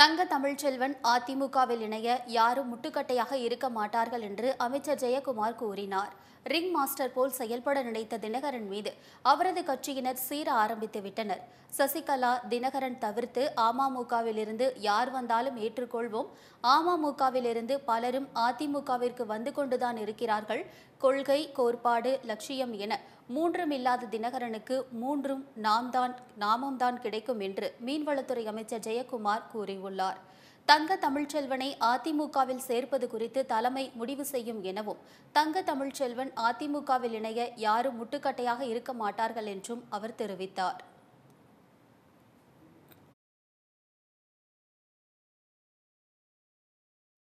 தங்க தமிழ்ச்செல்வன் அதிமுகவில் இணைய யாரும் முட்டுக்கட்டையாக இருக்க மாட்டார்கள் என்று அமைச்சர் ஜெயக்குமார் கூறினார் ரிங் மாஸ்டர் போல் செயல்பட நினைத்த தினகரன் மீது அவரது கட்சியினர் சீர ஆரம்பித்து விட்டனர் சசிகலா தினகரன் தவிர்த்து அமமுகவிலிருந்து யார் வந்தாலும் ஏற்றுக்கொள்வோம் அமமுகவிலிருந்து பலரும் அதிமுகவிற்கு வந்து கொண்டுதான் இருக்கிறார்கள் கொள்கை கோட்பாடு லட்சியம் என மூன்றும் இல்லாத தினகரனுக்கு மூன்றும் நாம்தான் நாமம்தான் கிடைக்கும் என்று மீன்வளத்துறை அமைச்சர் ஜெயக்குமார் கூறியுள்ளார் கூறியுள்ளார் தங்க தமிழ்ச்செல்வனை அதிமுகவில் சேர்ப்பது குறித்து தலைமை முடிவு செய்யும் எனவும் தங்க தமிழ்ச்செல்வன் அதிமுகவில் இணைய யாரும் முட்டுக்கட்டையாக இருக்க மாட்டார்கள் என்றும் அவர் தெரிவித்தார்